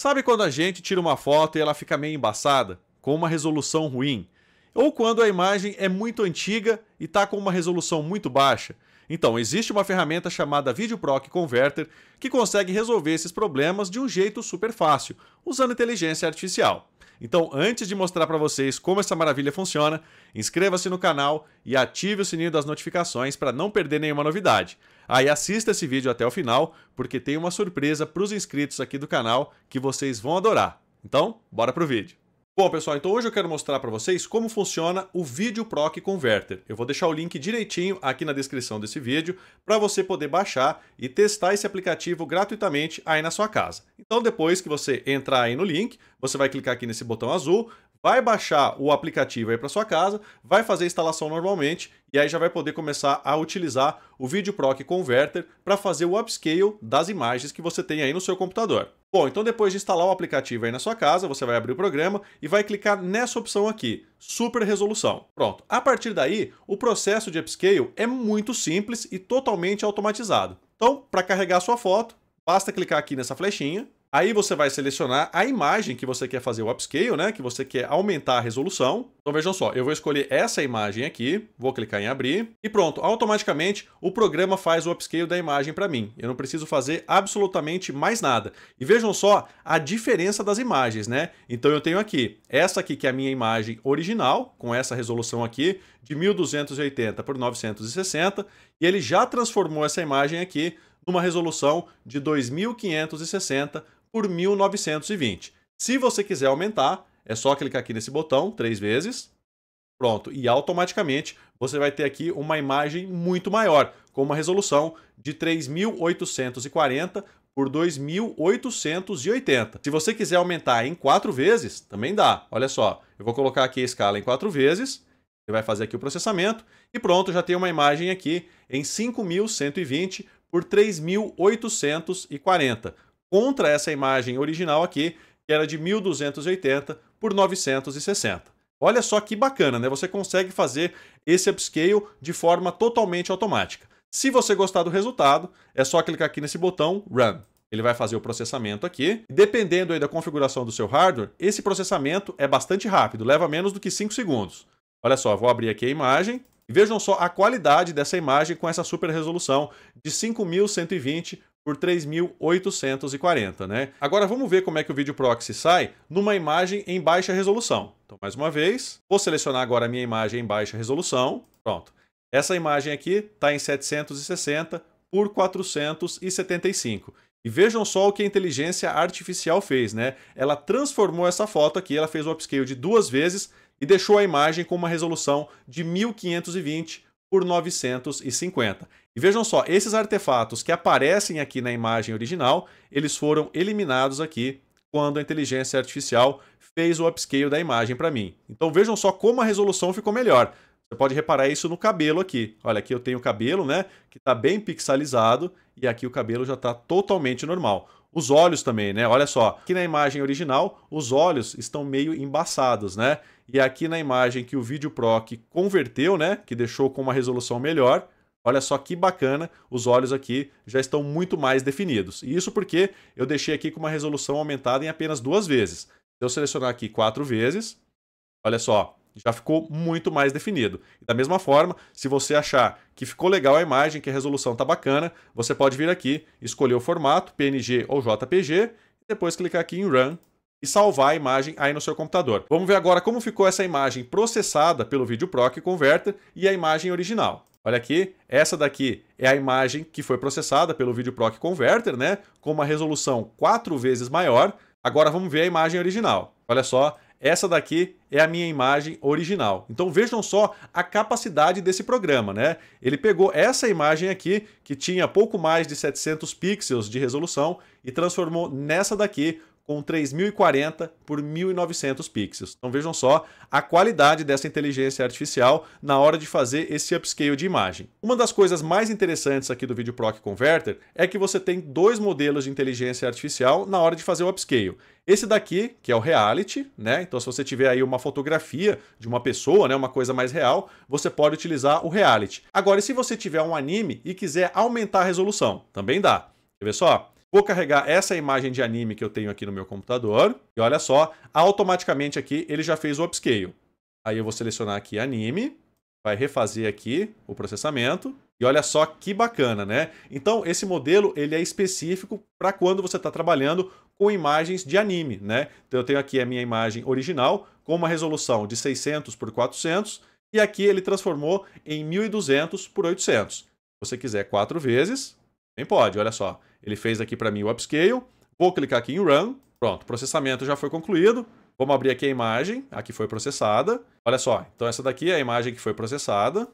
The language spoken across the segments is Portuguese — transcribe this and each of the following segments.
Sabe quando a gente tira uma foto e ela fica meio embaçada, com uma resolução ruim? Ou quando a imagem é muito antiga e está com uma resolução muito baixa? Então, existe uma ferramenta chamada VideoProc Converter que consegue resolver esses problemas de um jeito super fácil, usando inteligência artificial. Então, antes de mostrar para vocês como essa maravilha funciona, inscreva-se no canal e ative o sininho das notificações para não perder nenhuma novidade. Aí ah, assista esse vídeo até o final, porque tem uma surpresa para os inscritos aqui do canal que vocês vão adorar. Então, bora pro vídeo. Bom, pessoal, então hoje eu quero mostrar para vocês como funciona o Video Proc Converter. Eu vou deixar o link direitinho aqui na descrição desse vídeo para você poder baixar e testar esse aplicativo gratuitamente aí na sua casa. Então, depois que você entrar aí no link, você vai clicar aqui nesse botão azul, vai baixar o aplicativo aí para sua casa, vai fazer a instalação normalmente e aí já vai poder começar a utilizar o VideoProc Converter para fazer o upscale das imagens que você tem aí no seu computador. Bom, então depois de instalar o aplicativo aí na sua casa, você vai abrir o programa e vai clicar nessa opção aqui, Super Resolução. Pronto. A partir daí, o processo de upscale é muito simples e totalmente automatizado. Então, para carregar a sua foto, basta clicar aqui nessa flechinha Aí você vai selecionar a imagem que você quer fazer o upscale, né? Que você quer aumentar a resolução. Então vejam só, eu vou escolher essa imagem aqui, vou clicar em abrir e pronto, automaticamente o programa faz o upscale da imagem para mim. Eu não preciso fazer absolutamente mais nada. E vejam só a diferença das imagens, né? Então eu tenho aqui essa aqui que é a minha imagem original, com essa resolução aqui de 1280 por 960, e ele já transformou essa imagem aqui numa resolução de 2560 por 1920. Se você quiser aumentar, é só clicar aqui nesse botão três vezes. Pronto, e automaticamente você vai ter aqui uma imagem muito maior, com uma resolução de 3840 por 2880. Se você quiser aumentar em quatro vezes, também dá. Olha só, eu vou colocar aqui a escala em quatro vezes. Você vai fazer aqui o processamento e pronto, já tem uma imagem aqui em 5120 por 3840 contra essa imagem original aqui, que era de 1280 por 960. Olha só que bacana, né? Você consegue fazer esse upscale de forma totalmente automática. Se você gostar do resultado, é só clicar aqui nesse botão Run. Ele vai fazer o processamento aqui. Dependendo aí da configuração do seu hardware, esse processamento é bastante rápido, leva menos do que 5 segundos. Olha só, vou abrir aqui a imagem. Vejam só a qualidade dessa imagem com essa super resolução de 5120 por 3.840, né? Agora vamos ver como é que o vídeo proxy sai numa imagem em baixa resolução. Então, mais uma vez, vou selecionar agora a minha imagem em baixa resolução. Pronto. Essa imagem aqui está em 760 por 475. E vejam só o que a inteligência artificial fez, né? Ela transformou essa foto aqui, ela fez o upscale de duas vezes e deixou a imagem com uma resolução de 1520 por 950. E vejam só, esses artefatos que aparecem aqui na imagem original, eles foram eliminados aqui quando a inteligência artificial fez o upscale da imagem para mim. Então vejam só como a resolução ficou melhor. Você pode reparar isso no cabelo aqui. Olha, aqui eu tenho o cabelo, né, que está bem pixelizado e aqui o cabelo já está totalmente normal. Os olhos também, né? Olha só, aqui na imagem original, os olhos estão meio embaçados, né? E aqui na imagem que o vídeo proc converteu, né, que deixou com uma resolução melhor, Olha só que bacana, os olhos aqui já estão muito mais definidos. E isso porque eu deixei aqui com uma resolução aumentada em apenas duas vezes. Se eu selecionar aqui quatro vezes, olha só, já ficou muito mais definido. E da mesma forma, se você achar que ficou legal a imagem, que a resolução está bacana, você pode vir aqui, escolher o formato, PNG ou JPG, e depois clicar aqui em Run e salvar a imagem aí no seu computador. Vamos ver agora como ficou essa imagem processada pelo VideoProc Converter e a imagem original. Olha aqui, essa daqui é a imagem que foi processada pelo VideoProc Converter, né? Com uma resolução quatro vezes maior. Agora vamos ver a imagem original. Olha só, essa daqui é a minha imagem original. Então vejam só a capacidade desse programa, né? Ele pegou essa imagem aqui, que tinha pouco mais de 700 pixels de resolução, e transformou nessa daqui com 3040 por 1900 pixels. Então vejam só a qualidade dessa inteligência artificial na hora de fazer esse upscale de imagem. Uma das coisas mais interessantes aqui do VideoProc Converter é que você tem dois modelos de inteligência artificial na hora de fazer o upscale. Esse daqui, que é o reality, né? Então se você tiver aí uma fotografia de uma pessoa, né, uma coisa mais real, você pode utilizar o reality. Agora, se você tiver um anime e quiser aumentar a resolução, também dá. Quer ver só? Vou carregar essa imagem de anime que eu tenho aqui no meu computador. E olha só, automaticamente aqui ele já fez o upscale. Aí eu vou selecionar aqui anime, vai refazer aqui o processamento. E olha só que bacana, né? Então, esse modelo ele é específico para quando você está trabalhando com imagens de anime, né? Então, eu tenho aqui a minha imagem original com uma resolução de 600 por 400 e aqui ele transformou em 1200 por 800. Se você quiser quatro vezes, nem pode, olha só. Ele fez aqui para mim o upscale. Vou clicar aqui em Run. Pronto, processamento já foi concluído. Vamos abrir aqui a imagem, a que foi processada. Olha só, então essa daqui é a imagem que foi processada.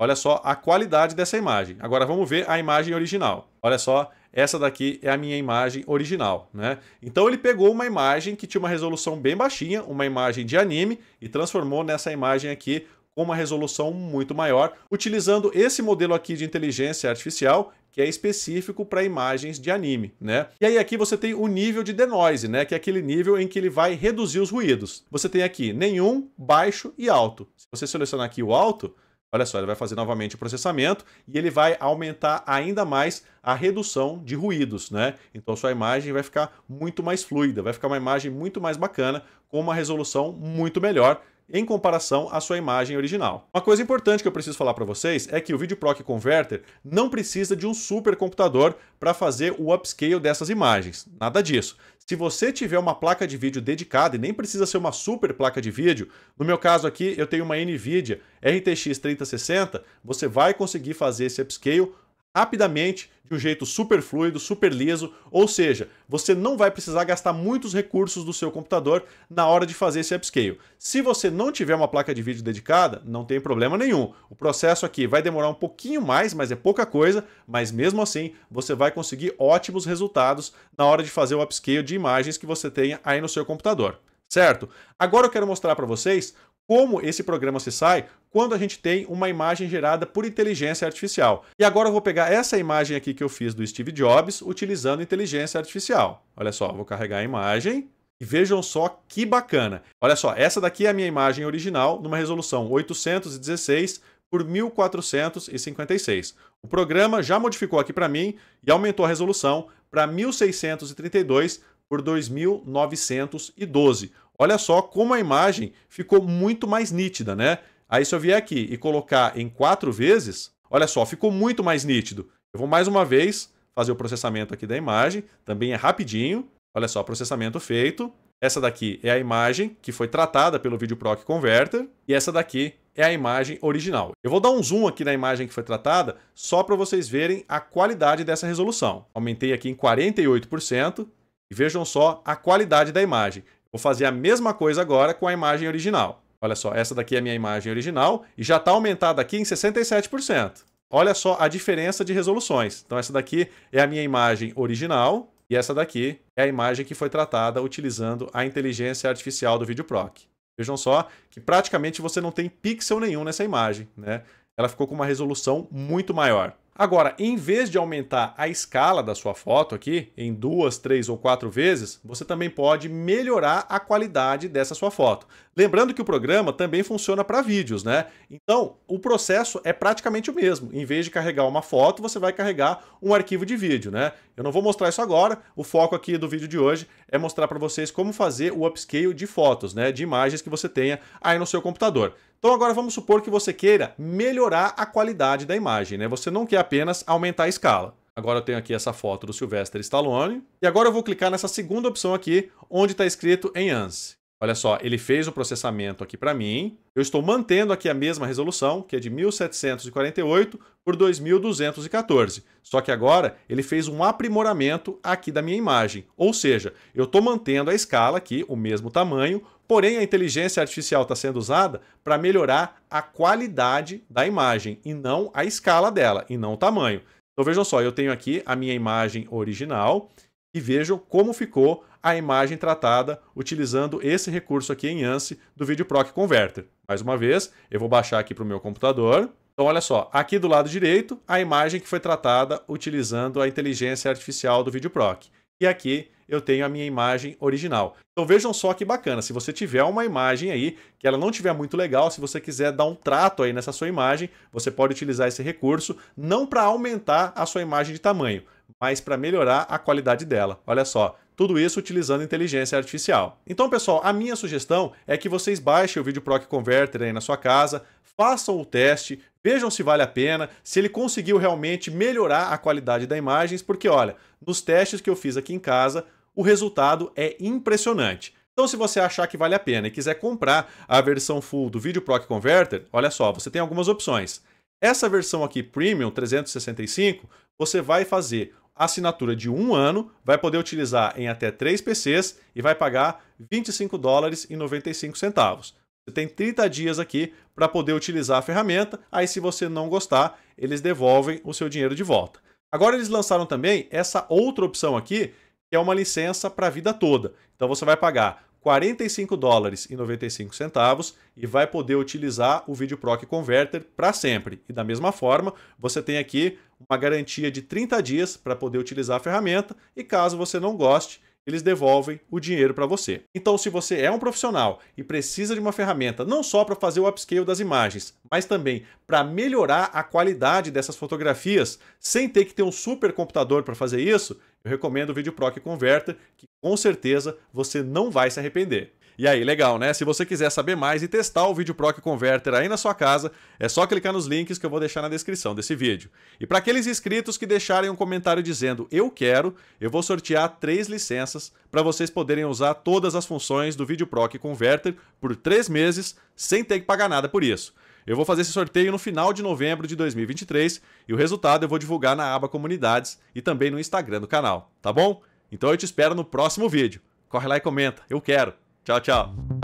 Olha só a qualidade dessa imagem. Agora vamos ver a imagem original. Olha só, essa daqui é a minha imagem original, né? Então ele pegou uma imagem que tinha uma resolução bem baixinha, uma imagem de anime, e transformou nessa imagem aqui com uma resolução muito maior, utilizando esse modelo aqui de inteligência artificial que é específico para imagens de anime, né? E aí aqui você tem o nível de denoise, né? Que é aquele nível em que ele vai reduzir os ruídos. Você tem aqui nenhum, baixo e alto. Se você selecionar aqui o alto, Olha só, ele vai fazer novamente o processamento e ele vai aumentar ainda mais a redução de ruídos, né? Então sua imagem vai ficar muito mais fluida, vai ficar uma imagem muito mais bacana, com uma resolução muito melhor, em comparação à sua imagem original. Uma coisa importante que eu preciso falar para vocês é que o VideoProc Converter não precisa de um supercomputador para fazer o upscale dessas imagens. Nada disso. Se você tiver uma placa de vídeo dedicada, e nem precisa ser uma super placa de vídeo, no meu caso aqui eu tenho uma NVIDIA RTX 3060, você vai conseguir fazer esse upscale rapidamente, de um jeito super fluido, super liso, ou seja, você não vai precisar gastar muitos recursos do seu computador na hora de fazer esse upscale. Se você não tiver uma placa de vídeo dedicada, não tem problema nenhum. O processo aqui vai demorar um pouquinho mais, mas é pouca coisa, mas mesmo assim, você vai conseguir ótimos resultados na hora de fazer o upscale de imagens que você tenha aí no seu computador certo? Agora eu quero mostrar para vocês como esse programa se sai quando a gente tem uma imagem gerada por inteligência artificial. E agora eu vou pegar essa imagem aqui que eu fiz do Steve Jobs utilizando inteligência artificial. Olha só, vou carregar a imagem e vejam só que bacana. Olha só, essa daqui é a minha imagem original numa resolução 816 por 1456. O programa já modificou aqui para mim e aumentou a resolução para 1632 por 2912. Olha só como a imagem ficou muito mais nítida, né? Aí se eu vier aqui e colocar em quatro vezes, olha só, ficou muito mais nítido. Eu vou mais uma vez fazer o processamento aqui da imagem, também é rapidinho. Olha só, processamento feito. Essa daqui é a imagem que foi tratada pelo VideoProc Converter e essa daqui é a imagem original. Eu vou dar um zoom aqui na imagem que foi tratada só para vocês verem a qualidade dessa resolução. Aumentei aqui em 48% e vejam só a qualidade da imagem. Vou fazer a mesma coisa agora com a imagem original. Olha só, essa daqui é a minha imagem original e já está aumentada aqui em 67%. Olha só a diferença de resoluções. Então essa daqui é a minha imagem original e essa daqui é a imagem que foi tratada utilizando a inteligência artificial do VideoProc. Vejam só que praticamente você não tem pixel nenhum nessa imagem, né? Ela ficou com uma resolução muito maior. Agora, em vez de aumentar a escala da sua foto aqui em duas, três ou quatro vezes, você também pode melhorar a qualidade dessa sua foto. Lembrando que o programa também funciona para vídeos, né? Então, o processo é praticamente o mesmo. Em vez de carregar uma foto, você vai carregar um arquivo de vídeo, né? Eu não vou mostrar isso agora. O foco aqui do vídeo de hoje é mostrar para vocês como fazer o upscale de fotos, né, de imagens que você tenha aí no seu computador. Então agora vamos supor que você queira melhorar a qualidade da imagem, né? Você não quer apenas aumentar a escala. Agora eu tenho aqui essa foto do Sylvester Stallone. E agora eu vou clicar nessa segunda opção aqui, onde está escrito em ANSI. Olha só, ele fez o processamento aqui para mim. Eu estou mantendo aqui a mesma resolução, que é de 1748 por 2214. Só que agora ele fez um aprimoramento aqui da minha imagem. Ou seja, eu estou mantendo a escala aqui, o mesmo tamanho, porém a inteligência artificial está sendo usada para melhorar a qualidade da imagem e não a escala dela, e não o tamanho. Então vejam só, eu tenho aqui a minha imagem original e vejam como ficou a imagem tratada utilizando esse recurso aqui em ANSI do VideoProc Converter. Mais uma vez, eu vou baixar aqui para o meu computador. Então, olha só, aqui do lado direito, a imagem que foi tratada utilizando a inteligência artificial do VideoProc. E aqui eu tenho a minha imagem original. Então vejam só que bacana, se você tiver uma imagem aí que ela não tiver muito legal, se você quiser dar um trato aí nessa sua imagem, você pode utilizar esse recurso não para aumentar a sua imagem de tamanho, mas para melhorar a qualidade dela. Olha só, tudo isso utilizando inteligência artificial. Então, pessoal, a minha sugestão é que vocês baixem o vídeo Proc Converter aí na sua casa, façam o teste, vejam se vale a pena, se ele conseguiu realmente melhorar a qualidade das imagens, porque olha, nos testes que eu fiz aqui em casa, o resultado é impressionante. Então, se você achar que vale a pena e quiser comprar a versão full do vídeo Proc Converter, olha só, você tem algumas opções. Essa versão aqui Premium 365, você vai fazer assinatura de um ano, vai poder utilizar em até três PCs e vai pagar 25 dólares e 95 centavos. Você tem 30 dias aqui para poder utilizar a ferramenta, aí se você não gostar, eles devolvem o seu dinheiro de volta. Agora eles lançaram também essa outra opção aqui, que é uma licença para a vida toda. Então você vai pagar 45 dólares e 95 centavos e vai poder utilizar o VideoProc Converter para sempre. E da mesma forma, você tem aqui uma garantia de 30 dias para poder utilizar a ferramenta e caso você não goste, eles devolvem o dinheiro para você. Então, se você é um profissional e precisa de uma ferramenta não só para fazer o upscale das imagens, mas também para melhorar a qualidade dessas fotografias, sem ter que ter um super computador para fazer isso, eu recomendo o VideoProc que Converta, que com certeza você não vai se arrepender. E aí, legal, né? Se você quiser saber mais e testar o VideoProc Proc Converter aí na sua casa, é só clicar nos links que eu vou deixar na descrição desse vídeo. E para aqueles inscritos que deixarem um comentário dizendo eu quero, eu vou sortear três licenças para vocês poderem usar todas as funções do VideoProc Proc Converter por três meses sem ter que pagar nada por isso. Eu vou fazer esse sorteio no final de novembro de 2023 e o resultado eu vou divulgar na aba Comunidades e também no Instagram do canal, tá bom? Então eu te espero no próximo vídeo. Corre lá e comenta, eu quero! Tchau, tchau.